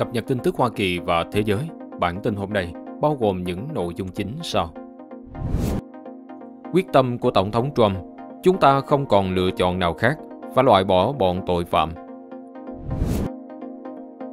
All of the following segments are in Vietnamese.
Cập nhật tin tức Hoa Kỳ và thế giới. Bản tin hôm nay bao gồm những nội dung chính sau. Quyết tâm của Tổng thống Trump, chúng ta không còn lựa chọn nào khác, và loại bỏ bọn tội phạm.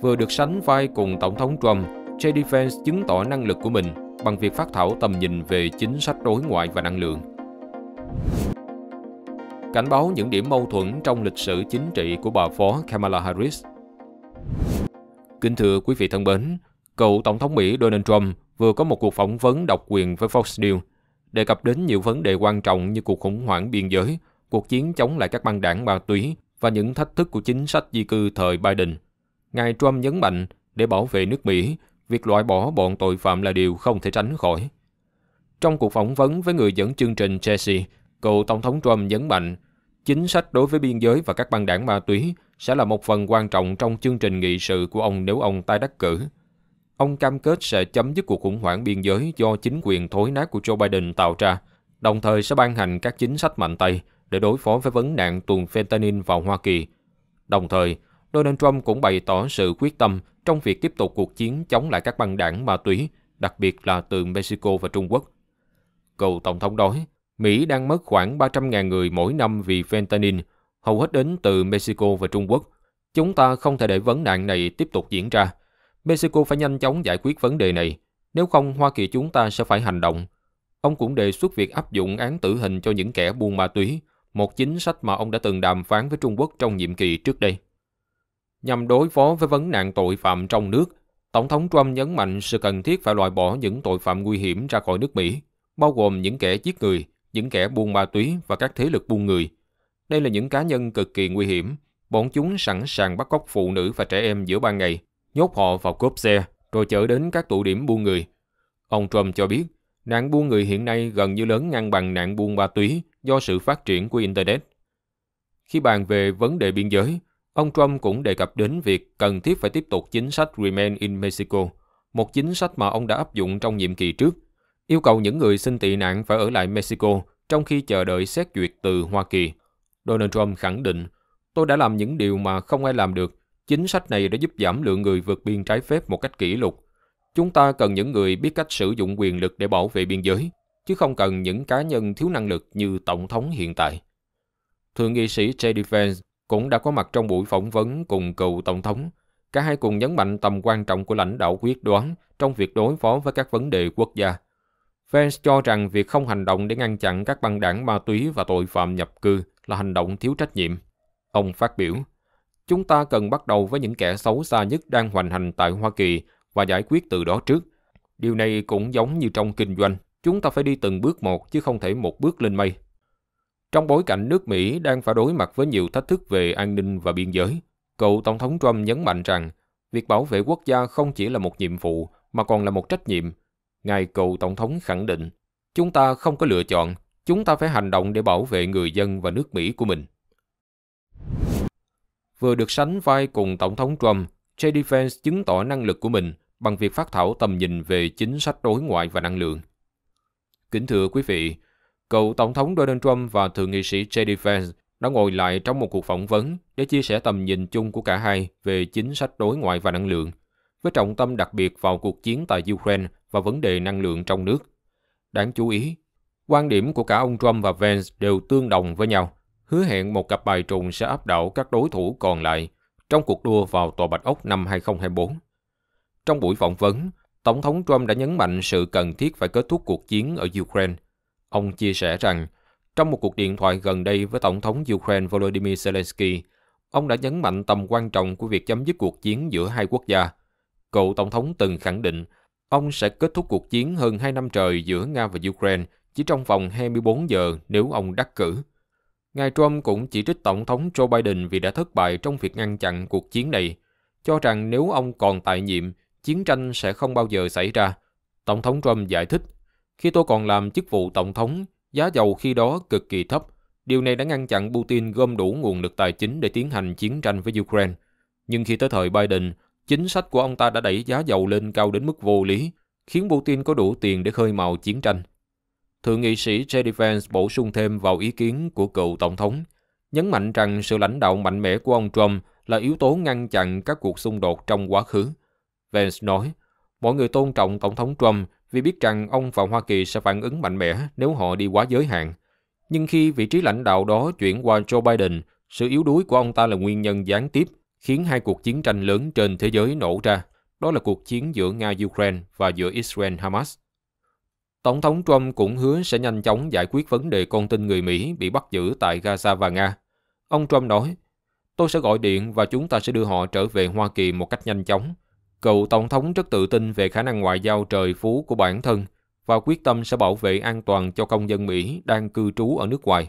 Vừa được sánh vai cùng Tổng thống Trump, JD Vance chứng tỏ năng lực của mình bằng việc phát thảo tầm nhìn về chính sách đối ngoại và năng lượng. Cảnh báo những điểm mâu thuẫn trong lịch sử chính trị của bà phó Kamala Harris Kính thưa quý vị thân mến, cựu Tổng thống Mỹ Donald Trump vừa có một cuộc phỏng vấn độc quyền với Fox News, đề cập đến nhiều vấn đề quan trọng như cuộc khủng hoảng biên giới, cuộc chiến chống lại các băng đảng ma túy và những thách thức của chính sách di cư thời Biden. Ngài Trump nhấn mạnh, để bảo vệ nước Mỹ, việc loại bỏ bọn tội phạm là điều không thể tránh khỏi. Trong cuộc phỏng vấn với người dẫn chương trình Jesse, cựu Tổng thống Trump nhấn mạnh, chính sách đối với biên giới và các băng đảng ma túy sẽ là một phần quan trọng trong chương trình nghị sự của ông nếu ông tái đắc cử. Ông cam kết sẽ chấm dứt cuộc khủng hoảng biên giới do chính quyền thối nát của Joe Biden tạo ra, đồng thời sẽ ban hành các chính sách mạnh tay để đối phó với vấn nạn tuồn fentanyl vào Hoa Kỳ. Đồng thời, Donald Trump cũng bày tỏ sự quyết tâm trong việc tiếp tục cuộc chiến chống lại các băng đảng ma túy, đặc biệt là từ Mexico và Trung Quốc. Cựu Tổng thống nói, Mỹ đang mất khoảng 300.000 người mỗi năm vì fentanyl, hầu hết đến từ Mexico và Trung Quốc. Chúng ta không thể để vấn nạn này tiếp tục diễn ra. Mexico phải nhanh chóng giải quyết vấn đề này, nếu không Hoa Kỳ chúng ta sẽ phải hành động. Ông cũng đề xuất việc áp dụng án tử hình cho những kẻ buôn ma túy, một chính sách mà ông đã từng đàm phán với Trung Quốc trong nhiệm kỳ trước đây. Nhằm đối phó với vấn nạn tội phạm trong nước, Tổng thống Trump nhấn mạnh sự cần thiết phải loại bỏ những tội phạm nguy hiểm ra khỏi nước Mỹ, bao gồm những kẻ giết người, những kẻ buôn ma túy và các thế lực buôn người – đây là những cá nhân cực kỳ nguy hiểm. Bọn chúng sẵn sàng bắt cóc phụ nữ và trẻ em giữa ban ngày, nhốt họ vào cốp xe, rồi chở đến các tụ điểm buôn người. Ông Trump cho biết, nạn buôn người hiện nay gần như lớn ngang bằng nạn buôn ma túy do sự phát triển của Internet. Khi bàn về vấn đề biên giới, ông Trump cũng đề cập đến việc cần thiết phải tiếp tục chính sách Remain in Mexico, một chính sách mà ông đã áp dụng trong nhiệm kỳ trước, yêu cầu những người xin tị nạn phải ở lại Mexico trong khi chờ đợi xét duyệt từ Hoa Kỳ. Donald Trump khẳng định, tôi đã làm những điều mà không ai làm được. Chính sách này đã giúp giảm lượng người vượt biên trái phép một cách kỷ lục. Chúng ta cần những người biết cách sử dụng quyền lực để bảo vệ biên giới, chứ không cần những cá nhân thiếu năng lực như Tổng thống hiện tại. Thượng nghị sĩ J.D. Vance cũng đã có mặt trong buổi phỏng vấn cùng cựu Tổng thống. Cả hai cùng nhấn mạnh tầm quan trọng của lãnh đạo quyết đoán trong việc đối phó với các vấn đề quốc gia. Vance cho rằng việc không hành động để ngăn chặn các băng đảng ma túy và tội phạm nhập cư là hành động thiếu trách nhiệm. Ông phát biểu, chúng ta cần bắt đầu với những kẻ xấu xa nhất đang hoành hành tại Hoa Kỳ và giải quyết từ đó trước. Điều này cũng giống như trong kinh doanh, chúng ta phải đi từng bước một chứ không thể một bước lên mây. Trong bối cảnh nước Mỹ đang phải đối mặt với nhiều thách thức về an ninh và biên giới, cựu Tổng thống Trump nhấn mạnh rằng việc bảo vệ quốc gia không chỉ là một nhiệm vụ mà còn là một trách nhiệm. Ngài cựu Tổng thống khẳng định, chúng ta không có lựa chọn Chúng ta phải hành động để bảo vệ người dân và nước Mỹ của mình. Vừa được sánh vai cùng Tổng thống Trump, JD Vance chứng tỏ năng lực của mình bằng việc phát thảo tầm nhìn về chính sách đối ngoại và năng lượng. Kính thưa quý vị, cựu Tổng thống Donald Trump và Thượng nghị sĩ JD Vance đã ngồi lại trong một cuộc phỏng vấn để chia sẻ tầm nhìn chung của cả hai về chính sách đối ngoại và năng lượng, với trọng tâm đặc biệt vào cuộc chiến tại Ukraine và vấn đề năng lượng trong nước. Đáng chú ý, Quan điểm của cả ông Trump và Vance đều tương đồng với nhau, hứa hẹn một cặp bài trùng sẽ áp đảo các đối thủ còn lại trong cuộc đua vào Tòa Bạch Ốc năm 2024. Trong buổi phỏng vấn, Tổng thống Trump đã nhấn mạnh sự cần thiết phải kết thúc cuộc chiến ở Ukraine. Ông chia sẻ rằng, trong một cuộc điện thoại gần đây với Tổng thống Ukraine Volodymyr Zelensky, ông đã nhấn mạnh tầm quan trọng của việc chấm dứt cuộc chiến giữa hai quốc gia. Cựu Tổng thống từng khẳng định, ông sẽ kết thúc cuộc chiến hơn hai năm trời giữa Nga và Ukraine – chỉ trong vòng 24 giờ nếu ông đắc cử. Ngài Trump cũng chỉ trích Tổng thống Joe Biden vì đã thất bại trong việc ngăn chặn cuộc chiến này, cho rằng nếu ông còn tại nhiệm, chiến tranh sẽ không bao giờ xảy ra. Tổng thống Trump giải thích, khi tôi còn làm chức vụ Tổng thống, giá dầu khi đó cực kỳ thấp. Điều này đã ngăn chặn Putin gom đủ nguồn lực tài chính để tiến hành chiến tranh với Ukraine. Nhưng khi tới thời Biden, chính sách của ông ta đã đẩy giá dầu lên cao đến mức vô lý, khiến Putin có đủ tiền để khơi mào chiến tranh. Thượng nghị sĩ Jerry Vance bổ sung thêm vào ý kiến của cựu Tổng thống, nhấn mạnh rằng sự lãnh đạo mạnh mẽ của ông Trump là yếu tố ngăn chặn các cuộc xung đột trong quá khứ. Vance nói, mọi người tôn trọng Tổng thống Trump vì biết rằng ông và Hoa Kỳ sẽ phản ứng mạnh mẽ nếu họ đi quá giới hạn. Nhưng khi vị trí lãnh đạo đó chuyển qua Joe Biden, sự yếu đuối của ông ta là nguyên nhân gián tiếp khiến hai cuộc chiến tranh lớn trên thế giới nổ ra. Đó là cuộc chiến giữa Nga-Ukraine và giữa Israel-Hamas. Tổng thống Trump cũng hứa sẽ nhanh chóng giải quyết vấn đề con tin người Mỹ bị bắt giữ tại Gaza và Nga. Ông Trump nói, tôi sẽ gọi điện và chúng ta sẽ đưa họ trở về Hoa Kỳ một cách nhanh chóng. Cựu Tổng thống rất tự tin về khả năng ngoại giao trời phú của bản thân và quyết tâm sẽ bảo vệ an toàn cho công dân Mỹ đang cư trú ở nước ngoài.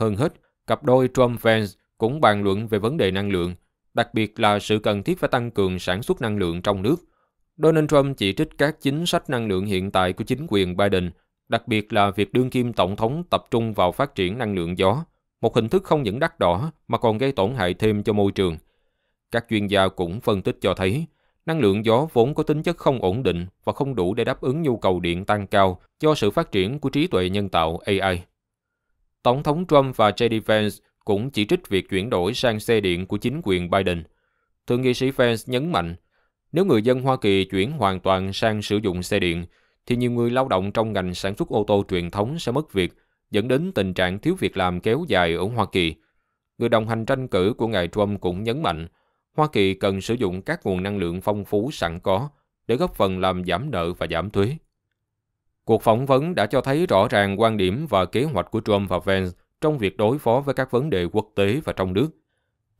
Hơn hết, cặp đôi Trump-Vance cũng bàn luận về vấn đề năng lượng, đặc biệt là sự cần thiết phải tăng cường sản xuất năng lượng trong nước – Donald Trump chỉ trích các chính sách năng lượng hiện tại của chính quyền Biden, đặc biệt là việc đương kim tổng thống tập trung vào phát triển năng lượng gió, một hình thức không những đắt đỏ mà còn gây tổn hại thêm cho môi trường. Các chuyên gia cũng phân tích cho thấy, năng lượng gió vốn có tính chất không ổn định và không đủ để đáp ứng nhu cầu điện tăng cao do sự phát triển của trí tuệ nhân tạo AI. Tổng thống Trump và JD Vance cũng chỉ trích việc chuyển đổi sang xe điện của chính quyền Biden. Thượng nghị sĩ Vance nhấn mạnh nếu người dân Hoa Kỳ chuyển hoàn toàn sang sử dụng xe điện, thì nhiều người lao động trong ngành sản xuất ô tô truyền thống sẽ mất việc, dẫn đến tình trạng thiếu việc làm kéo dài ở Hoa Kỳ. Người đồng hành tranh cử của ngài Trump cũng nhấn mạnh, Hoa Kỳ cần sử dụng các nguồn năng lượng phong phú sẵn có để góp phần làm giảm nợ và giảm thuế. Cuộc phỏng vấn đã cho thấy rõ ràng quan điểm và kế hoạch của Trump và Vance trong việc đối phó với các vấn đề quốc tế và trong nước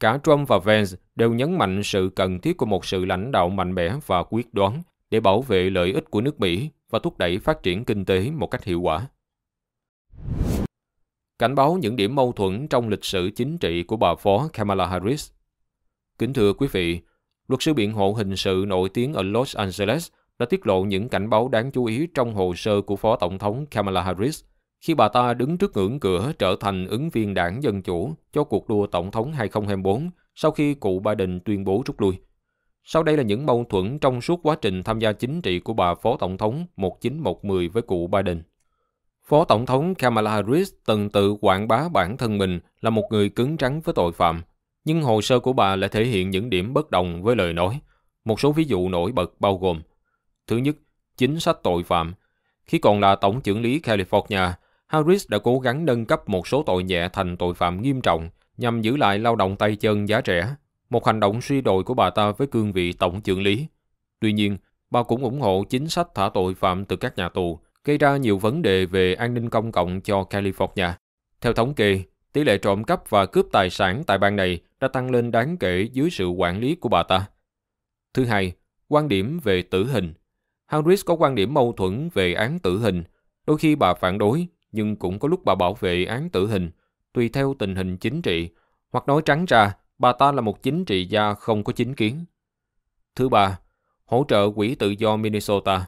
Cả Trump và Vance đều nhấn mạnh sự cần thiết của một sự lãnh đạo mạnh mẽ và quyết đoán để bảo vệ lợi ích của nước Mỹ và thúc đẩy phát triển kinh tế một cách hiệu quả. Cảnh báo những điểm mâu thuẫn trong lịch sử chính trị của bà phó Kamala Harris. Kính thưa quý vị, luật sư biện hộ hình sự nổi tiếng ở Los Angeles đã tiết lộ những cảnh báo đáng chú ý trong hồ sơ của Phó Tổng thống Kamala Harris – khi bà ta đứng trước ngưỡng cửa trở thành ứng viên đảng Dân Chủ cho cuộc đua Tổng thống 2024 sau khi cụ Biden tuyên bố rút lui. Sau đây là những mâu thuẫn trong suốt quá trình tham gia chính trị của bà Phó Tổng thống 1910 với cụ Biden. Phó Tổng thống Kamala Harris từng tự quảng bá bản thân mình là một người cứng rắn với tội phạm, nhưng hồ sơ của bà lại thể hiện những điểm bất đồng với lời nói. Một số ví dụ nổi bật bao gồm Thứ nhất, chính sách tội phạm. Khi còn là Tổng trưởng lý California, Harris đã cố gắng nâng cấp một số tội nhẹ thành tội phạm nghiêm trọng nhằm giữ lại lao động tay chân giá rẻ, một hành động suy đồi của bà ta với cương vị tổng trưởng lý. Tuy nhiên, bà cũng ủng hộ chính sách thả tội phạm từ các nhà tù, gây ra nhiều vấn đề về an ninh công cộng cho California. Theo thống kê, tỷ lệ trộm cắp và cướp tài sản tại bang này đã tăng lên đáng kể dưới sự quản lý của bà ta. Thứ hai, quan điểm về tử hình. Harris có quan điểm mâu thuẫn về án tử hình. Đôi khi bà phản đối, nhưng cũng có lúc bà bảo vệ án tử hình, tùy theo tình hình chính trị, hoặc nói trắng ra, bà ta là một chính trị gia không có chính kiến. Thứ ba, hỗ trợ quỹ tự do Minnesota.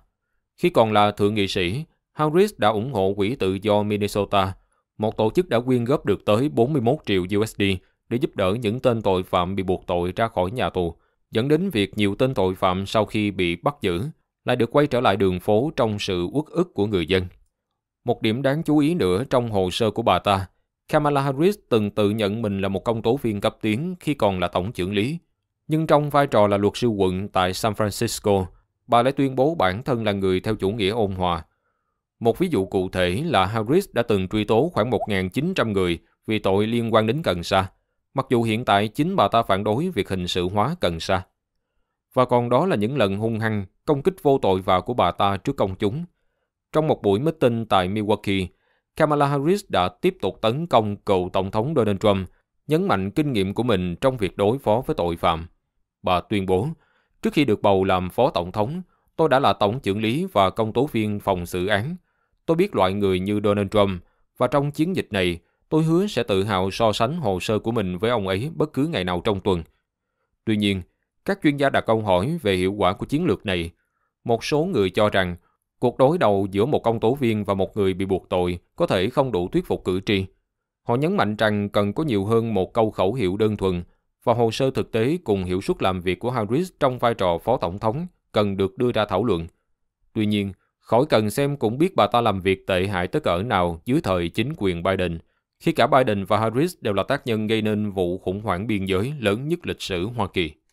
Khi còn là thượng nghị sĩ, Harris đã ủng hộ quỹ tự do Minnesota, một tổ chức đã quyên góp được tới 41 triệu USD để giúp đỡ những tên tội phạm bị buộc tội ra khỏi nhà tù, dẫn đến việc nhiều tên tội phạm sau khi bị bắt giữ lại được quay trở lại đường phố trong sự uất ức của người dân. Một điểm đáng chú ý nữa trong hồ sơ của bà ta, Kamala Harris từng tự nhận mình là một công tố viên cấp tiến khi còn là tổng trưởng lý. Nhưng trong vai trò là luật sư quận tại San Francisco, bà lại tuyên bố bản thân là người theo chủ nghĩa ôn hòa. Một ví dụ cụ thể là Harris đã từng truy tố khoảng 1.900 người vì tội liên quan đến cần sa, mặc dù hiện tại chính bà ta phản đối việc hình sự hóa cần sa. Và còn đó là những lần hung hăng, công kích vô tội vạ của bà ta trước công chúng – trong một buổi meeting tại Milwaukee, Kamala Harris đã tiếp tục tấn công cựu Tổng thống Donald Trump, nhấn mạnh kinh nghiệm của mình trong việc đối phó với tội phạm. Bà tuyên bố, trước khi được bầu làm Phó Tổng thống, tôi đã là Tổng trưởng lý và công tố viên phòng xử án. Tôi biết loại người như Donald Trump, và trong chiến dịch này, tôi hứa sẽ tự hào so sánh hồ sơ của mình với ông ấy bất cứ ngày nào trong tuần. Tuy nhiên, các chuyên gia đặt câu hỏi về hiệu quả của chiến lược này. Một số người cho rằng Cuộc đối đầu giữa một công tố viên và một người bị buộc tội có thể không đủ thuyết phục cử tri. Họ nhấn mạnh rằng cần có nhiều hơn một câu khẩu hiệu đơn thuần và hồ sơ thực tế cùng hiệu suất làm việc của Harris trong vai trò phó tổng thống cần được đưa ra thảo luận. Tuy nhiên, khỏi cần xem cũng biết bà ta làm việc tệ hại tới cỡ nào dưới thời chính quyền Biden, khi cả Biden và Harris đều là tác nhân gây nên vụ khủng hoảng biên giới lớn nhất lịch sử Hoa Kỳ.